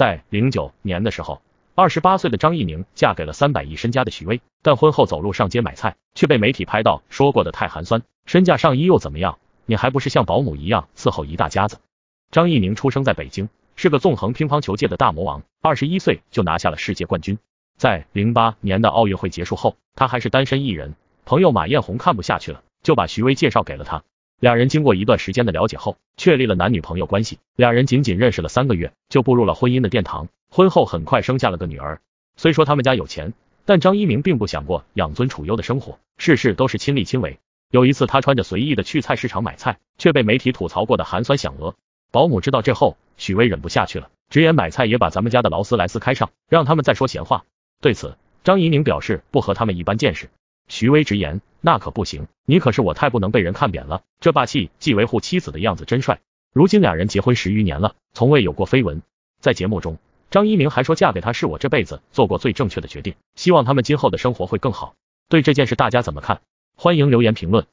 在零九年的时候，二十八岁的张怡宁嫁给了三百亿身家的徐威，但婚后走路上街买菜却被媒体拍到，说过的太寒酸，身价上亿又怎么样？你还不是像保姆一样伺候一大家子。张怡宁出生在北京，是个纵横乒乓球界的大魔王，二十一岁就拿下了世界冠军。在零八年的奥运会结束后，他还是单身一人，朋友马艳红看不下去了，就把徐威介绍给了他。两人经过一段时间的了解后，确立了男女朋友关系。两人仅仅认识了三个月，就步入了婚姻的殿堂。婚后很快生下了个女儿。虽说他们家有钱，但张一鸣并不想过养尊处优的生活，事事都是亲力亲为。有一次，他穿着随意的去菜市场买菜，却被媒体吐槽过的寒酸响鹅。保姆知道这后，许巍忍不下去了，直言买菜也把咱们家的劳斯莱斯开上，让他们再说闲话。对此，张怡宁表示不和他们一般见识。徐威直言，那可不行，你可是我太不能被人看扁了，这霸气既维护妻子的样子真帅。如今两人结婚十余年了，从未有过绯闻。在节目中，张一鸣还说，嫁给他是我这辈子做过最正确的决定，希望他们今后的生活会更好。对这件事大家怎么看？欢迎留言评论。